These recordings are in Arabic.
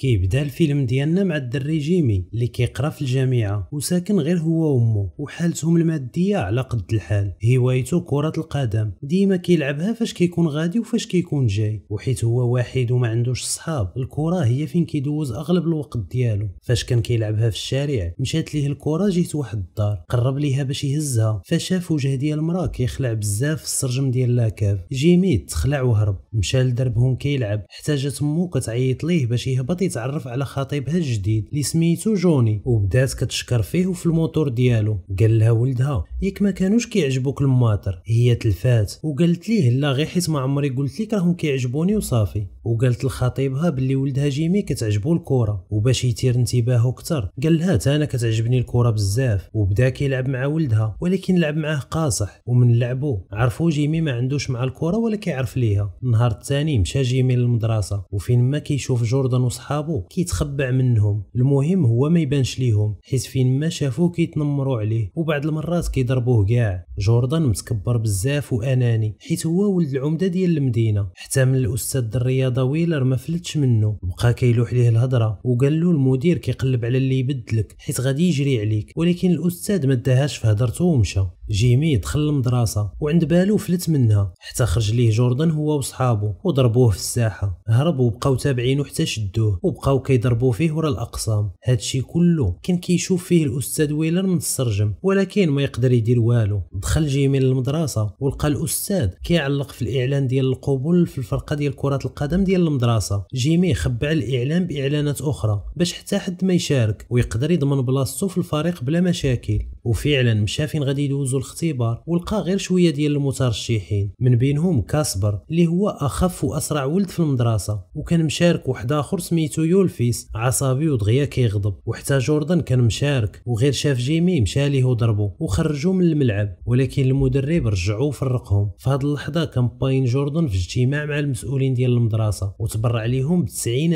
كيبدا الفيلم ديالنا مع الدري جيمي اللي كيقرا في الجامعه وساكن غير هو وامه وحالتهم الماديه على قد الحال هوايته كره القدم ديما كيلعبها فاش كيكون غادي وفاش كيكون جاي وحيت هو واحد وما عندوش صحاب الكره هي فين كيدوز اغلب الوقت ديالو فاش كان كيلعبها في الشارع مشات ليه الكره جهه واحد الدار قرب ليها باش يهزها فشاف وجه ديال المراه كيخلع بزاف في السرجم ديال لاكاف جيمي تخلع وهرب مشى لدربهم كيلعب احتاجت امه كتعيط ليه باش يهبط كيتعرف على خطيبها الجديد اللي سميتو جوني وبدات كتشكر فيه وفي الموتور ديالو قال لها ولدها ياك ما كانوش كيعجبوك الماطر هي تلفات وقالت ليه لا غير حيت ما عمري قلت لك راهم كيعجبوني وصافي وقالت لخطيبها باللي ولدها جيمي كتعجبو الكره وباش يثير انتباهه اكثر قال لها انا كتعجبني الكره بزاف وبدا كيلعب مع ولدها ولكن لعب معاه قاصح ومن لعبو عرفو جيمي ما عندوش مع الكره ولا كيعرف ليها النهار الثاني مشى جيمي للمدرسه وفين ما كيشوف جوردن وصحابه صحابو كيتخبع منهم المهم هو ما يبانش ليهم حيت فين ما شافوه كيتنمروا عليه وبعض المرات كيضربوه كاع جوردان متكبر بزاف واناني حيت هو ولد العمده ديال المدينه حتى من الاستاذ الرياضه ويلر ما فلتش منه بقى كيلوح ليه الهضره وقال له المدير كيقلب على اللي يبدلك حيت غادي يجري عليك ولكن الاستاذ ما داهاش في هضرته ومشى جيمي دخل المدرسة وعند بالو فلت منها حتى خرج ليه جوردن هو وصحابه وضربوه في الساحة هرب وبقاو تابعينه حتى شدوه وبقاو كيضربوا فيه ورا الأقسام هادشي كله كان كيشوف فيه الأستاذ ويلر من السرجم ولكن ما يقدر يدير والو خلجي من المدرسه ولقى الاستاذ كيعلق في الاعلان ديال القبول في الفرقه ديال كره القدم ديال المدرسه جيمي خبع الاعلان باعلانات اخرى باش حتى حد ما يشارك ويقدر يضمن بلاصتو في الفريق بلا مشاكل وفعلا مشى فين غادي يدوزو الاختبار ولقى غير شويه ديال المترشحين من بينهم كاسبر اللي هو اخف واسرع ولد في المدرسه وكان مشارك واحد اخر سميتو يولفيس عصبي ودغيا كيغضب وحتى جوردن كان مشارك وغير شاف جيمي مشى ليه وضربو وخرجوه من الملعب ولكن المدرب رجعو وفرقهم في هذه اللحظه كان باين جوردن في اجتماع مع المسؤولين ديال المدرسه وتبرع ليهم ب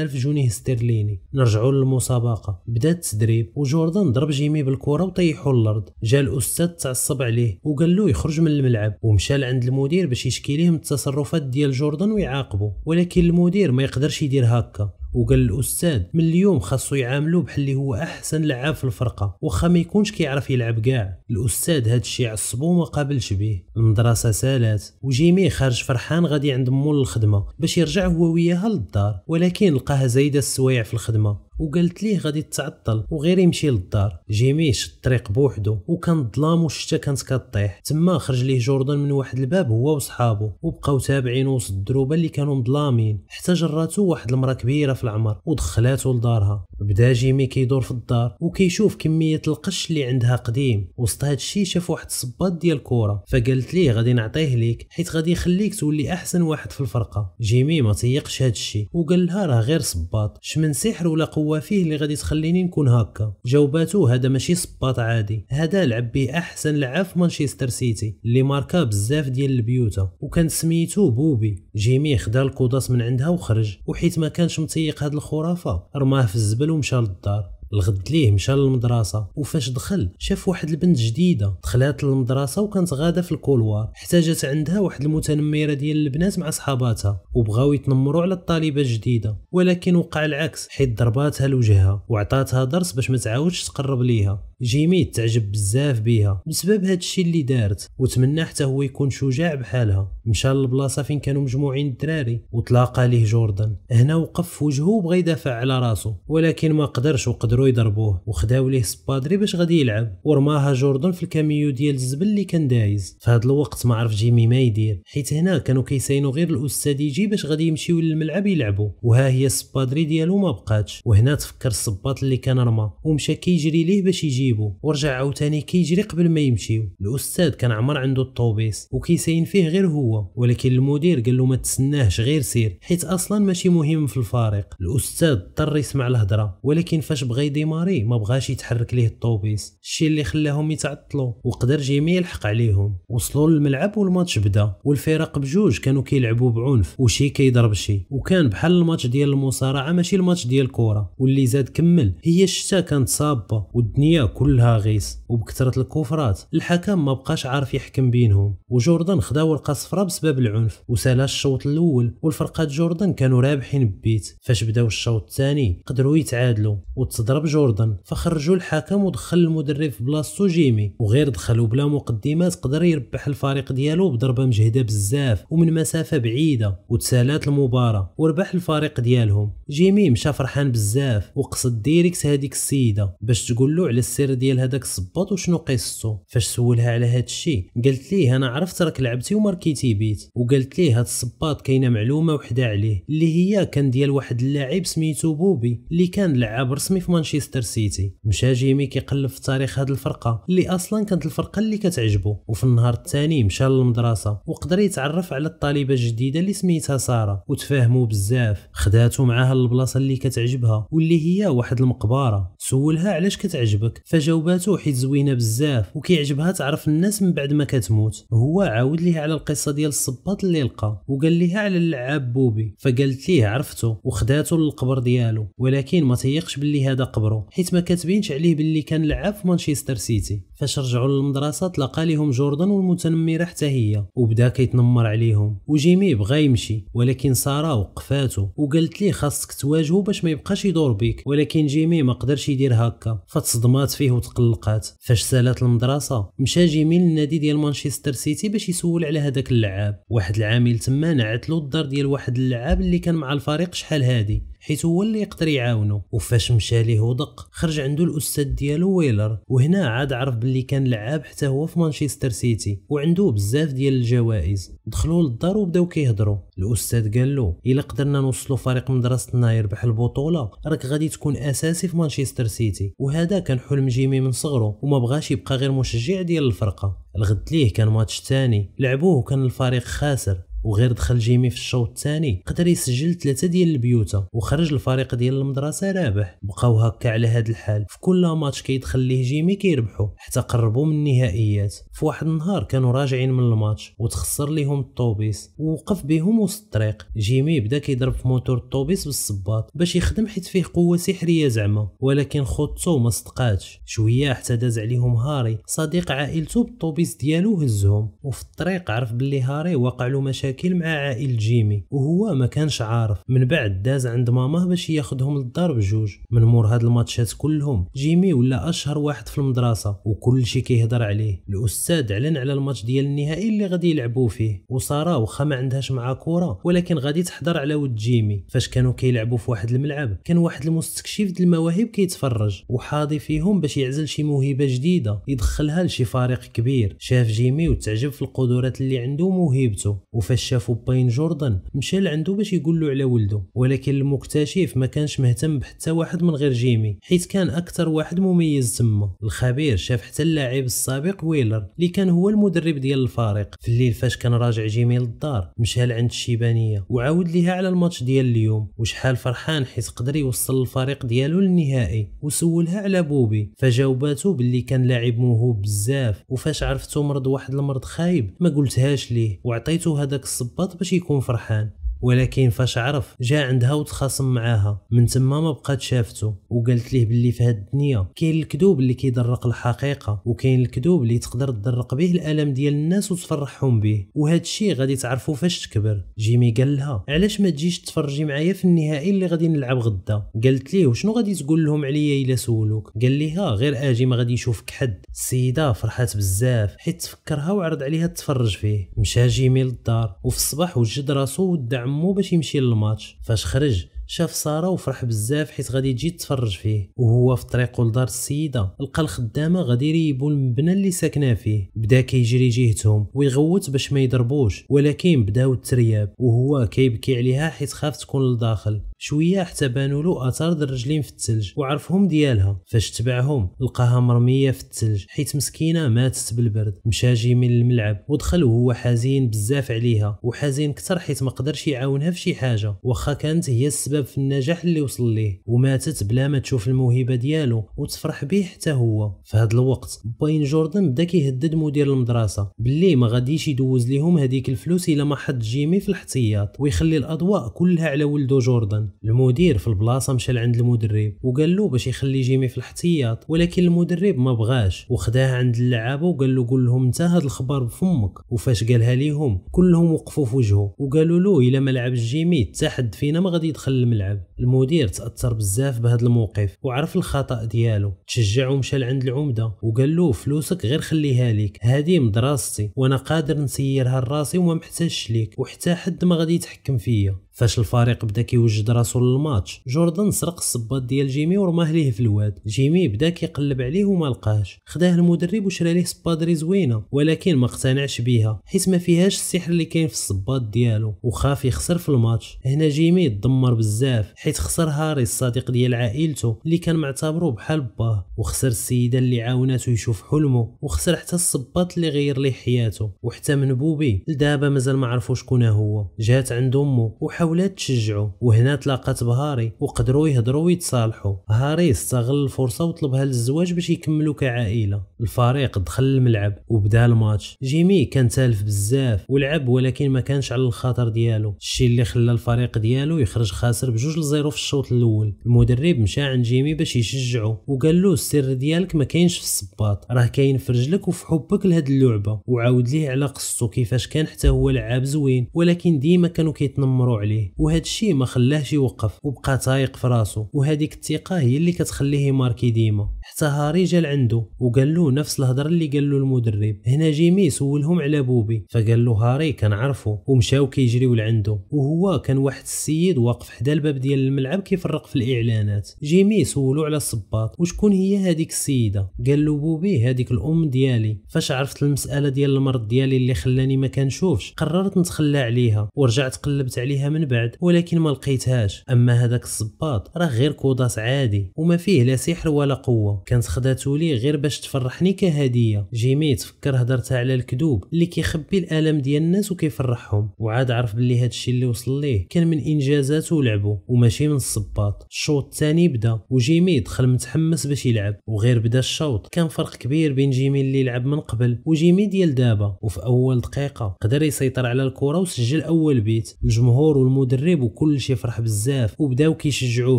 ألف جنيه استرليني نرجعوا للمسابقه بدا التدريب وجوردن ضرب جيمي بالكره وطيحو الارض جا الاستاذ تعصب عليه وقال له يخرج من الملعب ومشى لعند المدير باش يشكي ليه من التصرفات ديال جوردن ويعاقبه ولكن المدير ما يقدرش يدير هكا وقال الاستاذ من اليوم خاصو يعاملو بحال هو احسن لعاب في الفرقه واخا ما يكونش كيعرف يلعب كاع الاستاذ هاد الشيء عصبو وما قابلش بيه المدرسه سالات وجيمي خارج فرحان غادي عند مول الخدمه باش يرجع هو وياها للدار ولكن لقاها زايده السوايع في الخدمه وقالت ليه غادي تعطل وغير يمشي للدار جيمي شد الطريق بوحدو وكان الظلام والشتا كانت كطيح تما خرج ليه جوردن من واحد الباب هو وصحابه وبقاو تابعين وسط الدروبه اللي كانوا مظلامين حتى جراتو واحد المراه كبيره في العمر ودخلاتو لدارها بدا جيمي كيدور في الدار وكيشوف كميه القش اللي عندها قديم وسط الشيء شاف واحد الصباط ديال الكره فقالت ليه غادي نعطيه ليك حيت غادي يخليك تولي احسن واحد في الفرقه جيمي ما تيقش الشيء وقال لها راه غير صباط شمن سحر ولا قوه فيه اللي غادي تخليني نكون هكا جاوباتو هذا ماشي صباط عادي هذا لعب به احسن لعاب في مانشستر سيتي اللي ماركا بزاف ديال البيوتا وكان سميتو بوبي جيمي خدا الكوداس من عندها وخرج وحيت ما كانش متيق هاد الخرافه رماه في الزبل وقتلو مشى للدار الغد ليه مشى للمدرسه وفاش دخل شاف واحد البنت جديده دخلات للمدرسه وكانت غاده في الكولوار احتاجت عندها واحد المتنمره ديال البنات مع صحاباتها وبغاو يتنمروا على الطالبه الجديده ولكن وقع العكس حيت ضرباتها لوجهها وعطاتها درس باش ما تعاودش تقرب ليها جيمي تعجب بزاف بيها بسبب هذا الشيء اللي دارت وتمنى حتى هو يكون شجاع بحالها مشى للبلاصه فين كانوا مجموعين الدراري وتلاقى ليه جوردن هنا وقف في وجهه وبغى يدافع على راسه ولكن ما قدرش وقدر قدروا يضربوه وخداو ليه سبادري باش غادي يلعب ورماها جوردن في الكاميو ديال الزبل اللي كان دايز في هذا الوقت ما عرف جيمي ما يدير حيت هنا كانوا كيساينوا غير الاستاذ يجي باش غادي يمشيو للملعب يلعبوا وها هي السبادري ديالو ما بقاتش وهنا تفكر الصباط اللي كان رمى ومشى كيجري ليه باش يجيبو ورجع عاوتاني كيجري قبل ما يمشيو الاستاذ كان عمر عنده الطوبيس وكيساين فيه غير هو ولكن المدير قال له ما تسناهش غير سير حيت اصلا ماشي مهم في الفريق الاستاذ اضطر يسمع الهضره ولكن فاش بغى ديماري ما بغاش يتحرك ليه الطوبيس الشيء اللي خلاهم يتعطلوا وقدر جيمي يلحق عليهم وصلوا للملعب والماتش بدا والفرق بجوج كانوا كيلعبوا بعنف وشي كيضرب شي وكان بحال الماتش ديال المصارعه ماشي الماتش ديال الكره واللي زاد كمل هي الشتا كانت صابه والدنيا كلها غيس وبكثره الكفرات الحكم ما بقاش عارف يحكم بينهم وجوردن خداو صفراء بسبب العنف وسالا الشوط الاول والفرقه جوردن كانوا رابحين ببيت فاش بداو الشوط الثاني قدروا يتعادلوا وتضرب ضرب جوردن فخرجوا الحكم ودخل المدرب في بلاصتو جيمي وغير دخلوا بلا مقدمات قدر يربح الفريق ديالو بضربه مجهده بزاف ومن مسافه بعيده وتسالات المباراه وربح الفريق ديالهم جيمي مشى فرحان بزاف وقصد ديريكت هذيك السيده باش تقول له على السر ديال هذاك الصباط وشنو قصته فاش سولها على هذا الشيء قالت ليه انا عرفت راك لعبتي وماركيتي بيت وقالت ليه هذا الصباط كاينه معلومه وحده عليه اللي هي كان ديال واحد اللاعب سميتو بوبي اللي كان لعاب رسمي في مانشستر مانشستر سيتي مشى جيمي كيقلب في تاريخ هذه الفرقه اللي اصلا كانت الفرقه اللي كتعجبه وفي النهار الثاني مشى للمدرسه وقدر يتعرف على الطالبه الجديده اللي سميتها ساره وتفاهموا بزاف خداتو معاها للبلاصه اللي كتعجبها واللي هي واحد المقبره سولها علاش كتعجبك فجاوباتو حيت زوينه بزاف وكيعجبها تعرف الناس من بعد ما كتموت هو عاود ليها على القصه ديال الصباط اللي لقى وقال ليها على اللعاب بوبي فقالت ليه عرفتو وخداتو للقبر ديالو ولكن ما تيقش باللي هذا قبر كبروا حيت ما كاتبينش عليه باللي كان لعاب في مانشستر سيتي فاش رجعوا للمدرسه تلقى ليهم جوردن والمتنمره حتى هي وبدا كيتنمر عليهم وجيمي بغا يمشي ولكن ساره وقفاتو وقالت ليه خاصك تواجهه باش ما يبقاش يدور بيك ولكن جيمي ما قدرش يدير هكا فتصدمات فيه وتقلقات فاش سالات المدرسه مشى جيمي للنادي ديال مانشستر سيتي باش يسول على هذاك اللعاب واحد العامل تما نعت له الدار ديال واحد اللعاب اللي كان مع الفريق شحال هادي حيث هو اللي يقدر يعاونه وفاش مشى ليه ودق خرج عنده الاستاذ ديالو ويلر وهنا عاد عرف باللي كان لعاب حتى هو في مانشستر سيتي وعنده بزاف ديال الجوائز دخلوا للدار وبداو كيهضروا الاستاذ قال له الا قدرنا نوصلوا فريق مدرستنا يربح البطوله راك غادي تكون اساسي في مانشستر سيتي وهذا كان حلم جيمي من صغره وما بغاش يبقى غير مشجع ديال الفرقه الغد ليه كان ماتش ثاني لعبوه وكان الفريق خاسر وغير دخل جيمي في الشوط الثاني قدر يسجل ثلاثه ديال البيوتا وخرج الفريق ديال المدرسه رابح بقاو هكا على هذا الحال في كل ماتش كيدخل ليه جيمي كيربحو حتى قربوا من النهائيات في واحد النهار كانوا راجعين من الماتش وتخسر ليهم الطوبيس ووقف بهم وسط الطريق جيمي بدا كيضرب في موتور الطوبيس بالصباط باش يخدم حيت فيه قوه سحريه زعما ولكن خطو ما صدقاتش شويه حتى داز عليهم هاري صديق عائلته بالطوبيس ديالو هزهم وفي الطريق عرف بلي هاري وقع له مشاكل مشاكل مع عائل جيمي وهو ما كانش عارف من بعد داز عند ماماه باش ياخدهم للدار بجوج من مور هاد الماتشات كلهم جيمي ولا اشهر واحد في المدرسه وكل شي كيهضر عليه الاستاذ اعلن على الماتش ديال النهائي اللي غادي يلعبوا فيه وساره واخا ما عندهاش مع كره ولكن غادي تحضر على ود جيمي فاش كانوا كيلعبوا في واحد الملعب كان واحد المستكشف د المواهب كيتفرج وحاضي فيهم باش يعزل شي موهبه جديده يدخلها لشي فريق كبير شاف جيمي وتعجب في القدرات اللي عنده موهبته وفاش فاش شافو باين جوردن مشى لعندو باش يقول له على ولده ولكن المكتشف ما كانش مهتم بحتى واحد من غير جيمي حيث كان اكثر واحد مميز تما الخبير شاف حتى اللاعب السابق ويلر اللي كان هو المدرب ديال الفريق في الليل فاش كان راجع جيمي للدار مشى لعند الشيبانيه وعاود ليها على الماتش ديال اليوم وشحال فرحان حيت قدر يوصل الفريق ديالو للنهائي وسولها على بوبي فجاوباتو باللي كان لاعب موهوب بزاف وفاش عرفتو مرض واحد المرض خايب ما قلتهاش ليه وعطيتو هذاك الصباط باش يكون فرحان ولكن فاش عرف جا عندها وتخاصم معاها من تما ما بقات شافته وقالت ليه باللي في هاد الدنيا كاين الكذوب اللي كيدرق الحقيقه وكاين الكذوب اللي تقدر تدرق به الالم ديال الناس وتفرحهم به وهذا الشيء غادي تعرفوا فاش تكبر جيمي قال لها علاش ما تجيش تفرجي معايا في النهائي اللي غادي نلعب غدا قالت ليه وشنو غادي تقول لهم عليا الا سولوك قال ليها آه، غير اجي ما غادي يشوفك حد السيده فرحات بزاف حيت تفكرها وعرض عليها تفرج فيه مشى جيمي للدار وفي الصباح وجد راسو ودع عمو باش يمشي للماتش فاش خرج شاف ساره وفرح بزاف حيت غادي تجي تفرج فيه وهو في طريقه لدار السيده لقى الخدامه غادي يريبو المبنى اللي ساكنه فيه بدا كيجري جهتهم ويغوت باش ما يضربوش ولكن بداو الترياب وهو كيبكي عليها حيت خاف تكون لداخل شويه حتى بانوا له اثار الرجلين في الثلج وعرفهم ديالها فاش تبعهم لقاها مرميه في الثلج حيت مسكينه ماتت بالبرد مشى جي من الملعب ودخل وهو حزين بزاف عليها وحزين كثر حيت ما قدرش يعاونها في شي حاجه واخا كانت هي السبب في النجاح اللي وصل ليه وماتت بلا ما تشوف الموهبه ديالو وتفرح به حتى هو في هذا الوقت باين جوردن بدا كيهدد مدير المدرسه باللي ما غاديش يدوز ليهم هذيك الفلوس الا ما حط جيمي في الاحتياط ويخلي الاضواء كلها على ولدو جوردن المدير في البلاصه مشى لعند المدرب وقال له باش يخلي جيمي في الاحتياط ولكن المدرب ما بغاش وخداه عند اللعابه وقال له قول لهم انت هذا الخبر بفمك وفاش قالها ليهم كلهم وقفوا في وجهه وقالوا له الا ما لعبش جيمي حتى حد فينا ما غادي يدخل الملعب المدير تاثر بزاف بهذا الموقف وعرف الخطا ديالو تشجع ومشى لعند العمده وقال له فلوسك غير خليها ليك هذه مدرستي وانا قادر نسيرها لراسي وما محتاجش ليك وحتى حد ما غادي يتحكم فيا فاش الفريق بدا كيوجد راسو للماتش جوردن سرق الصباط ديال جيمي ورماه ليه في الواد جيمي بدا كيقلب عليه وما لقاهش خداه المدرب وشرى ليه سبادري زوينه ولكن ما اقتنعش بيها حيت ما فيهاش السحر اللي كاين في الصباط ديالو وخاف يخسر في الماتش هنا جيمي تدمر بزاف حيت خسر هاري الصديق ديال عائلته اللي كان معتبره بحال باه وخسر السيده اللي عاوناته يشوف حلمه وخسر حتى الصباط اللي غير ليه حياته وحتى من بوبي لدابا مازال ما عرفوش شكون هو جات عند امه حاولات تشجعو وهنا تلاقات بهاري وقدروا يهضروا ويتصالحوا هاري استغل الفرصه وطلبها للزواج باش يكملوا كعائله الفريق دخل الملعب وبدا الماتش جيمي كان تالف بزاف ولعب ولكن ما كانش على الخاطر ديالو الشيء اللي خلى الفريق ديالو يخرج خاسر بجوج لزيرو في الشوط الاول المدرب مشى عند جيمي باش يشجعه وقال له السر ديالك ما كاينش في الصباط راه كاين في رجلك وفي حبك لهاد اللعبه وعاود ليه على قصته كيفاش كان حتى هو لعاب زوين ولكن ديما كانوا كيتنمروا عليه عليه وهذا الشيء ما خلاهش يوقف وبقى تايق في راسه وهذيك الثقه هي اللي كتخليه يماركي ديما حتى هاري جا لعنده وقال له نفس الهضره اللي قال له المدرب هنا جيمي سولهم على بوبي فقال له هاري كنعرفو ومشاو كيجريو لعنده وهو كان واحد السيد واقف حدا الباب ديال الملعب كيفرق في الاعلانات جيمي سولو على الصباط وشكون هي هذيك السيده قال له بوبي هذيك الام ديالي فاش عرفت المساله ديال المرض ديالي اللي خلاني ما كنشوفش قررت نتخلى عليها ورجعت قلبت عليها من من بعد ولكن ما لقيتهاش اما هذاك الصباط راه غير كوضاس عادي وما فيه لا سحر ولا قوه كانت خداتو لي غير باش تفرحني كهديه جيمي تفكر هدرتها على الكذوب اللي كيخبي الالم ديال الناس وكيفرحهم وعاد عرف بلي الشيء اللي وصل ليه كان من انجازاته ولعبه وماشي من الصباط الشوط الثاني بدا وجيمي دخل متحمس باش يلعب وغير بدا الشوط كان فرق كبير بين جيمي اللي لعب من قبل وجيمي ديال دابا وفي اول دقيقه قدر يسيطر على الكره وسجل اول بيت الجمهور والمدرب وكل شيء فرح بزاف وبداو كيشجعوا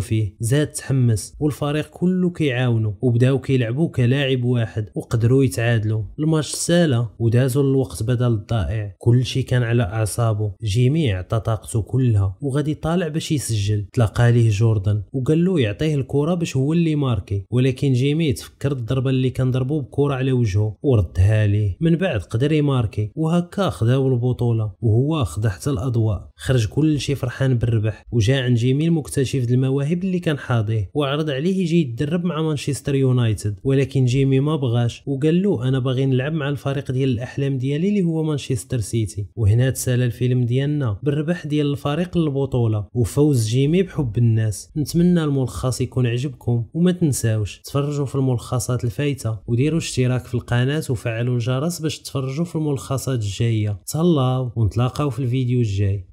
فيه زاد تحمس والفريق كله كيعاونوا وبداو كيلعبوا كلاعب واحد وقدروا يتعادلوا الماتش سالا ودازوا الوقت بدل الضائع كل شيء كان على اعصابه جيمي عطى طاقته كلها وغادي طالع باش يسجل تلاقى ليه جوردن وقال له يعطيه الكره باش هو اللي ماركي ولكن جيمي تفكر الضربه اللي كان ضربه بكره على وجهه وردها ليه من بعد قدر يماركي وهكا خداو البطوله وهو خدا حتى الاضواء خرج كل شي فرحان بالربح وجا عند جيمي المكتشف المواهب اللي كان حاضيه وعرض عليه يجي يتدرب مع مانشستر يونايتد ولكن جيمي ما بغاش وقال له انا باغي نلعب مع الفريق ديال الاحلام ديالي اللي هو مانشستر سيتي وهنا تسالى الفيلم ديالنا بالربح ديال الفريق للبطوله وفوز جيمي بحب الناس نتمنى الملخص يكون عجبكم وما تنساوش تفرجوا في الملخصات الفايته وديروا اشتراك في القناه وفعلوا الجرس باش تفرجوا في الملخصات الجايه تهلاو ونتلاقاو في الفيديو الجاي